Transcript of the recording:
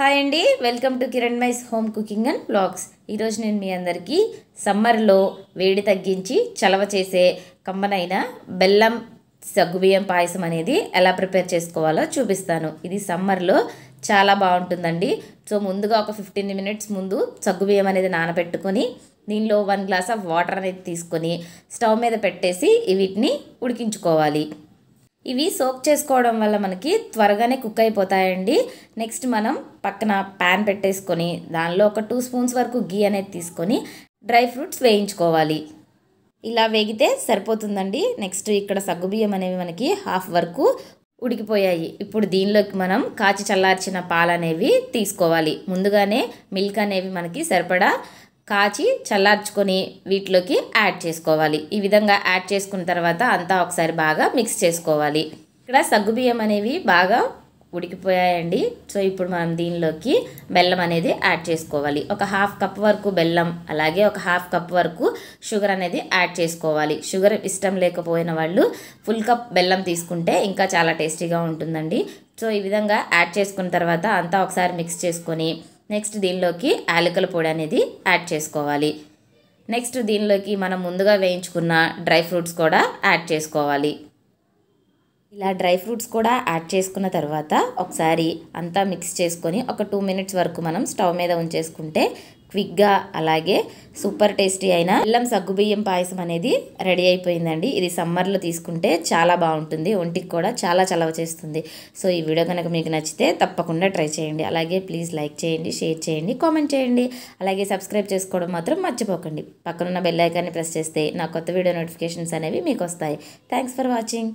hi అండి welcome to Kiran మైస్ home cooking and blogs ఈరోజు నేను మీ అందరికీ సమ్మర్లో వేడి తగ్గించి చలవ చేసే కమ్మనైన బెల్లం సగ్గుబియ్యం పాయసం అనేది ఎలా ప్రిపేర్ చేసుకోవాలో చూపిస్తాను ఇది సమ్మర్లో చాలా బాగుంటుందండి సో ముందుగా ఒక ఫిఫ్టీన్ మినిట్స్ ముందు సగ్గుబియ్యం అనేది నానబెట్టుకొని దీనిలో వన్ గ్లాస్ ఆఫ్ వాటర్ అనేది తీసుకొని స్టవ్ మీద పెట్టేసి వీటిని ఉడికించుకోవాలి ఇవి సోక్ చేసుకోవడం వల్ల మనకి త్వరగానే కుక్ అయిపోతాయండి నెక్స్ట్ మనం పక్కన ప్యాన్ పెట్టేసుకొని దానిలో ఒక టూ స్పూన్స్ వరకు గీ అనేది తీసుకొని డ్రై ఫ్రూట్స్ వేయించుకోవాలి ఇలా వేగితే సరిపోతుందండి నెక్స్ట్ ఇక్కడ సగ్గుబియ్యం అనేవి మనకి హాఫ్ వరకు ఉడికిపోయాయి ఇప్పుడు దీనిలోకి మనం కాచి చల్లార్చిన పాలు అనేవి తీసుకోవాలి ముందుగానే మిల్క్ అనేవి మనకి సరిపడా కాచి చల్లార్చుకొని వీటిలోకి యాడ్ చేసుకోవాలి ఈ విధంగా యాడ్ చేసుకున్న తర్వాత అంతా ఒకసారి బాగా మిక్స్ చేసుకోవాలి ఇక్కడ సగ్గుబియ్యం అనేవి బాగా ఉడికిపోయాయండి సో ఇప్పుడు మనం దీనిలోకి బెల్లం అనేది యాడ్ చేసుకోవాలి ఒక హాఫ్ కప్ వరకు బెల్లం అలాగే ఒక హాఫ్ కప్ వరకు షుగర్ అనేది యాడ్ చేసుకోవాలి షుగర్ ఇష్టం లేకపోయిన వాళ్ళు ఫుల్ కప్ బెల్లం తీసుకుంటే ఇంకా చాలా టేస్టీగా ఉంటుందండి సో ఈ విధంగా యాడ్ చేసుకున్న తర్వాత అంతా ఒకసారి మిక్స్ చేసుకొని నెక్స్ట్ దీనిలోకి యాలకుల పొడి అనేది యాడ్ చేసుకోవాలి నెక్స్ట్ దీనిలోకి మనం ముందుగా వేయించుకున్న డ్రై ఫ్రూట్స్ కూడా యాడ్ చేసుకోవాలి ఇలా డ్రై ఫ్రూట్స్ కూడా యాడ్ చేసుకున్న తర్వాత ఒకసారి అంతా మిక్స్ చేసుకొని ఒక టూ మినిట్స్ వరకు మనం స్టవ్ మీద ఉంచేసుకుంటే క్విక్గా అలాగే సూపర్ టేస్టీ అయిన అల్లం సగ్గుబియ్యం పాయసం అనేది రెడీ అయిపోయిందండి ఇది సమ్మర్లో తీసుకుంటే చాలా బాగుంటుంది ఒంటికి కూడా చాలా చలవ చేస్తుంది సో ఈ వీడియో కనుక మీకు నచ్చితే తప్పకుండా ట్రై చేయండి అలాగే ప్లీజ్ లైక్ చేయండి షేర్ చేయండి కామెంట్ చేయండి అలాగే సబ్స్క్రైబ్ చేసుకోవడం మాత్రం మర్చిపోకండి పక్కనున్న బెల్లైకాన్ని ప్రెస్ చేస్తే నా కొత్త వీడియో నోటిఫికేషన్స్ అనేవి మీకు వస్తాయి థ్యాంక్స్ ఫర్ వాచింగ్